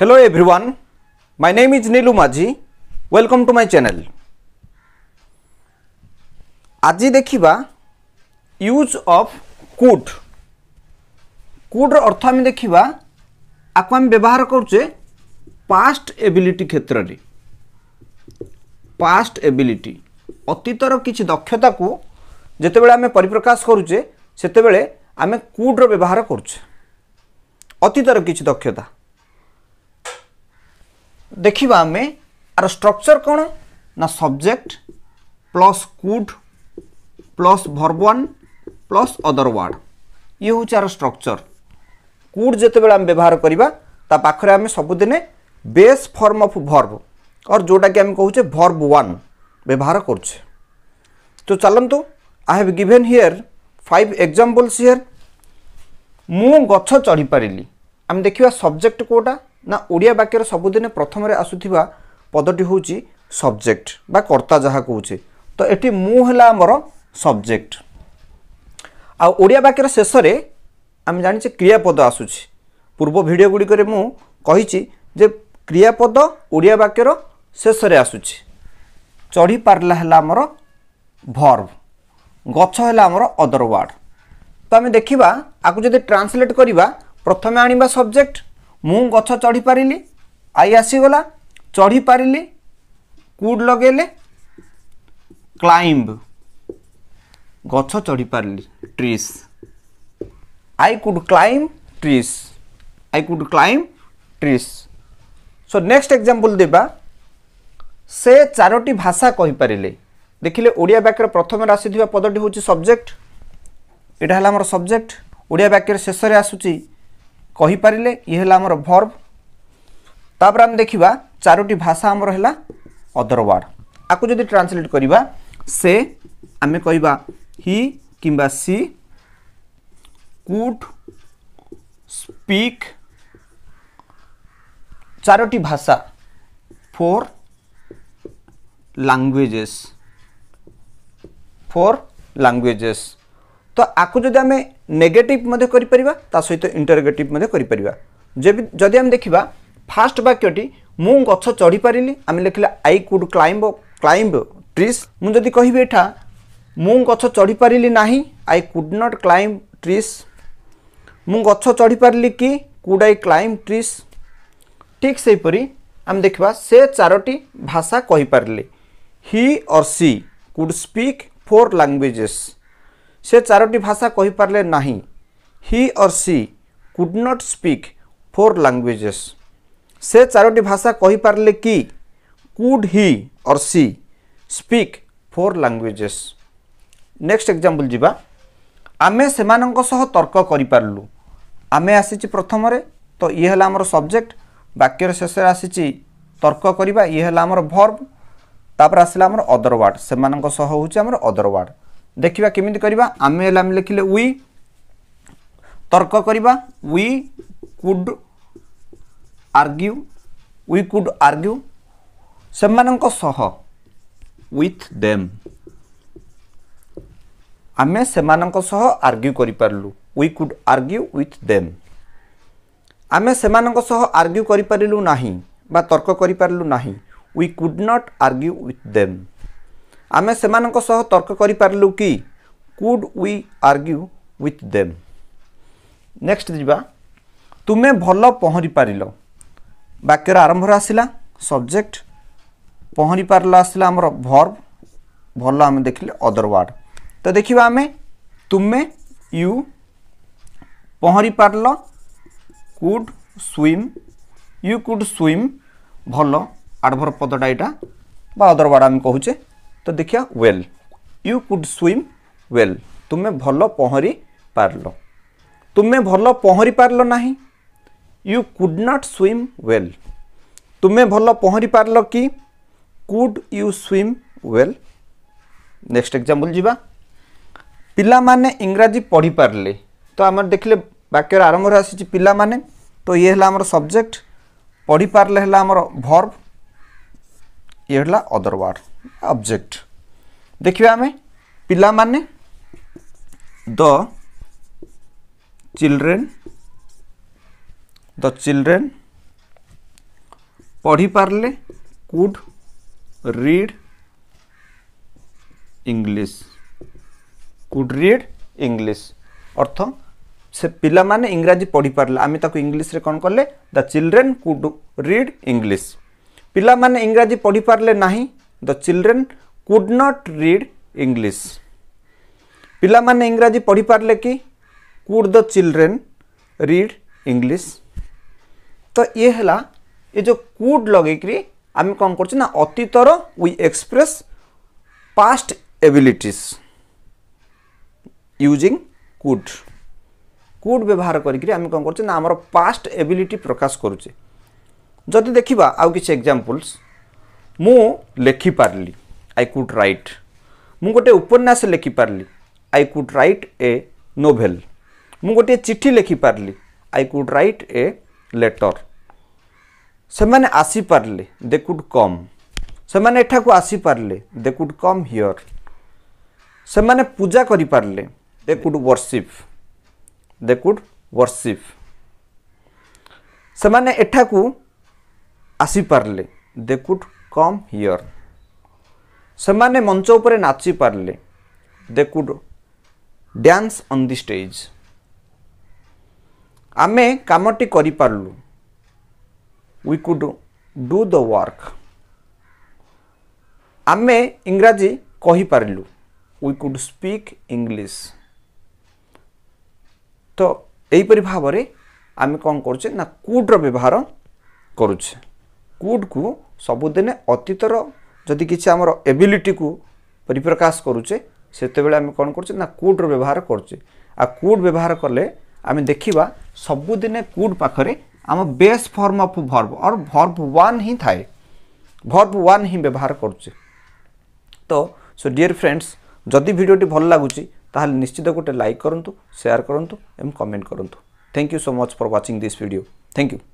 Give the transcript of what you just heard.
Hello everyone, my name is Nilu Maji. Welcome to my channel. আজি দেখিবা use of could কুডর অর্থ আমি দেখিবা আকু আমি ব্যবহার করছে পাস্ট এবিলিটি ক্ষেত্রে পাস্ট এবিলিটি অতীতর কিছু দক্ষতাকু যেতবে আমি পরিপ্রকাশ করুছে সেতবে আমি কুডর ব্যবহার করছে অতীতর কিছু দক্ষতা देखा आम आर स्ट्रक्चर कौन ना subject plus could plus verb one plus other word ये हूँ आर स्ट्रक्चर कुड जो आम व्यवहार करवा ता पाखे आम सबुदिने बेस फर्म अफ भर्ब और जोटा कि आम कहे भर्ब वन व्यवहार करुचे तो चलतु I have given here five examples here मु गछ पारि आम देखा सब्जेक्ट कोटा ନା ଓଡ଼ିଆ ବାକ୍ୟର ସବୁଦିନେ ପ୍ରଥମରେ ଆସୁଥିବା ପଦଟି ହେଉଛି ସବଜେକ୍ଟ ବା କର୍ତ୍ତା ଯାହା କହୁଛେ ତ ଏଠି ମୁଁ ହେଲା ଆମର ସବଜେକ୍ଟ ଆଉ ଓଡ଼ିଆ ବାକ୍ୟର ଶେଷରେ ଆମେ ଜାଣିଛେ କ୍ରିୟାପଦ ଆସୁଛି ପୂର୍ବ ଭିଡ଼ିଓ ଗୁଡ଼ିକରେ ମୁଁ କହିଛି ଯେ କ୍ରିୟାପଦ ଓଡ଼ିଆ ବାକ୍ୟର ଶେଷରେ ଆସୁଛି ଚଢ଼ି ପାରିଲା ହେଲା ଆମର ଭର୍ଭ ଗଛ ହେଲା ଆମର ଅଦର ୱାର୍ଡ଼ ତ ଆମେ ଦେଖିବା ଆକୁ ଯଦି ଟ୍ରାନ୍ସଲେଟ୍ କରିବା ପ୍ରଥମେ ଆଣିବା ସବଜେକ୍ଟ ମୁଁ ଗଛ ଚଢ଼ିପାରିଲି ଆଇ ଆସିଗଲା ଚଢ଼ିପାରିଲି କୁଡ଼ ଲଗେଇଲେ କ୍ଲାଇମ୍ବ ଗଛ ଚଢ଼ିପାରିଲି trees I could climb trees I could climb trees so next example ଦେବା ସେ ଚାରୋଟି ଭାଷା କହିପାରିଲେ ଦେଖିଲେ ଓଡ଼ିଆ ବାକ୍ୟର ପ୍ରଥମରେ ଆସିଥିବା ପଦଟି ହେଉଛି ସବଜେକ୍ଟ ଏଇଟା ହେଲା ଆମର ସବଜେକ୍ଟ ଓଡ଼ିଆ ବାକ୍ୟର ଶେଷରେ ଆସୁଛି कहीपारे ये आम भर्ब तापर आम देखा चारोटी भाषा आमर है अदरवर्ड आपको जब ट्रांसलेट करवा से आम कह कि सी कूट स्पीक चारोटी भाषा फोर लांगुएजेस फोर लांगुएजेस तो आपको जब आम ନେଗେଟିଭ୍ ମଧ୍ୟ କରିପାରିବା ତା ସହିତ ଇଣ୍ଟରଗେଟିଭ୍ ମଧ୍ୟ କରିପାରିବା ଯଦି ଆମେ ଦେଖିବା ଫାର୍ଷ୍ଟ ବାକ୍ୟଟି ମୁଁ ଗଛ ଚଢ଼ିପାରିଲି ଆମେ ଲେଖିଲେ I could climb climb trees ମୁଁ ଯଦି କହିବି ଏଠା ମୁଁ ଗଛ ଚଢ଼ିପାରିଲି ନାହିଁ I could not climb trees ମୁଁ ଗଛ ଚଢ଼ିପାରିଲି କି କୁଡ୍ ଆଇ କ୍ଲାଇମ୍ବ ଟ୍ରିସ୍ ଠିକ୍ ସେହିପରି ଆମେ ଦେଖିବା ସେ ଚାରୋଟି ଭାଷା କହିପାରିଲେ he or she could speak four languages ସେ ଚାରୋଟି ଭାଷା କହିପାରିଲେ ନାହିଁ he or she could not speak four languages ସେ ଚାରୋଟି ଭାଷା କହିପାରିଲେ କି could he or she speak four languages next example ଯିବା ଆମେ ସେମାନଙ୍କ ସହ ତର୍କ କରିପାରିଲୁ ଆମେ ଆସିଛି ପ୍ରଥମରେ ତ ଇଏ ହେଲା ଆମର ସବଜେକ୍ଟ ବାକ୍ୟର ଶେଷରେ ଆସିଛି ତର୍କ କରିବା ଇଏ ହେଲା ଆମର ଭର୍ବ ତାପରେ ଆସିଲା ଆମର ଅଦର ୱାର୍ଡ଼ ସେମାନଙ୍କ ସହ ହେଉଛି ଆମର ଅଦର ୱାର୍ଡ଼ ଦେଖିବା କେମିତି କରିବା ଆମେ ହେଲେ ଆମେ ଲେଖିଲେ ଉଇ ତର୍କ କରିବା we could argue we could argue ସେମାନଙ୍କ ସହ ୱିଥ୍ ଦେମ୍ ଆମେ ସେମାନଙ୍କ ସହ ଆର୍ଗ୍ୟୁ କରିପାରିଲୁ we could argue with them ଆମେ ସେମାନଙ୍କ ସହ ଆର୍ଗ୍ୟୁ କରିପାରିଲୁ ନାହିଁ ବା ତର୍କ କରିପାରିଲୁ ନାହିଁ we could not argue with them ଆମେ ସେମାନଙ୍କ ସହ ତର୍କ କରିପାରିଲୁ କି could we argue with them next ଯିବା ତୁମେ ଭଲ ପହଁରି ପାରିଲ ବାକ୍ୟର ଆରମ୍ଭରେ ଆସିଲା ସବଜେକ୍ଟ ପହଁରି ପାରିଲ ଆସିଲା ଆମର ଭର୍ବ ଭଲ ଆମେ ଦେଖିଲେ ଅଦର ୱାର୍ଡ଼ ତ ଦେଖିବା ଆମେ ତୁମେ ୟୁ ପହଁରି ପାରିଲ could swim you could swim ଭଲ ଆଡ଼ଭର ପଦଟା ଏଇଟା বা অদর ওয়ার্ড আমি কহুছে तो देखिए well you could swim well तुम्हें भल पहरी पार्ल तुम्हें भल पहरी पार्ल ना you could not swim well तुम्हें भल पहरी पार्ल कि could you swim well next example जीवा पिला माने इंग्राजी पढ़ी पारे तो आम देखले वाक्य आरंभ आसी पिला माने तो ये आम सब्जेक्ट पढ़ी पारे है भर्ब ये अदर वार्ड अब्जेक्ट देखिए आम पा द चिलड्रेन द चिलड्रेन पढ़ी पारे could read English could read English अर्थ से पिला माने इंग्राजी पढ़ी पारे आम इंग्लिश रे कौन कले the children could read English पिला माने इंग्राजी पढ़ी पारे नहीं the children could not read English ପିଲାମାନେ ଇଂରାଜୀ ପଢ଼ିପାରିଲେ କି could the children read English ତ ଇଏ ହେଲା ଏ ଯେଉଁ କୁଡ୍ ଲଗେଇକିରି ଆମେ କ'ଣ କରୁଛେ ନା ଅତୀତର we express past abilities using could could ବ୍ୟବହାର କରିକି ଆମେ କ'ଣ କରୁଛେ ନା ଆମର ପାଷ୍ଟ ଏବିଲିଟି ପ୍ରକାଶ କରୁଛେ ଯଦି ଦେଖିବା ଆଉ କିଛି ଏକ୍ଜାମ୍ପଲ୍ସ ମୁଁ ଲେଖିପାରିଲି ଆଇ କୁଡ଼ ରାଇଟ୍ ମୁଁ ଗୋଟେ ଉପନ୍ୟାସ ଲେଖିପାରିଲି I could write a novel ମୁଁ ଗୋଟିଏ ଚିଠି ଲେଖିପାରିଲି I could write a letter ସେମାନେ ଆସିପାରିଲେ ଦେ କୁଡ଼ କମ୍ ସେମାନେ ଏଠାକୁ ଆସିପାରିଲେ ଦେ କୁଡ଼ କମ୍ ହିଅର୍ ସେମାନେ ପୂଜା କରିପାରିଲେ ଦେ କୁଡ଼ ୱର୍ସିପ୍ ଦେ କୁଡ଼ ୱର୍ସିପ୍ ସେମାନେ ଏଠାକୁ ଆସିପାରିଲେ ଦେ କୁଡ଼ କମ୍ ହିଅର୍ ସେମାନେ ମଞ୍ଚ ଉପରେ ନାଚି ପାରିଲେ they could dance on the stage ଆମେ କାମଟି କରିପାରିଲୁ we could do the work ଆମେ ଇଂରାଜୀ କହିପାରିଲୁ ୱି କୁଡ୍ ସ୍ପିକ୍ ଇଂଲିଶ ତ ଏହିପରି ଭାବରେ ଆମେ କ'ଣ କରୁଛେ ନା କୁଡ଼୍ର ବ୍ୟବହାର କରୁଛେ କୁଡ଼୍କୁ ସବୁଦିନେ ଅତୀତର ଯଦି କିଛି ଆମର ଏବିଲିଟିକୁ ପରିପ୍ରକାଶ କରୁଛେ ସେତେବେଳେ ଆମେ କ'ଣ କରୁଛେ ନା କୁଡ଼୍ର ବ୍ୟବହାର କରୁଛେ ଆଉ କୁଡ଼୍ ବ୍ୟବହାର କଲେ ଆମେ ଦେଖିବା ସବୁଦିନେ କୁଡ଼୍ ପାଖରେ ଆମ base form of verb or verb one ହିଁ ଥାଏ ଭର୍ବ ୱାନ୍ ହିଁ ବ୍ୟବହାର କରୁଛେ ତ ସୋ ଡିୟର୍ ଫ୍ରେଣ୍ଡସ୍ ଯଦି ଭିଡ଼ିଓଟି ଭଲ ଲାଗୁଛି ତାହେଲେ ନିଶ୍ଚିତ ଗୋଟେ ଲାଇକ୍ କରନ୍ତୁ ସେୟାର କରନ୍ତୁ ଏବଂ କମେଣ୍ଟ କରନ୍ତୁ thank you so much for watching this video thank you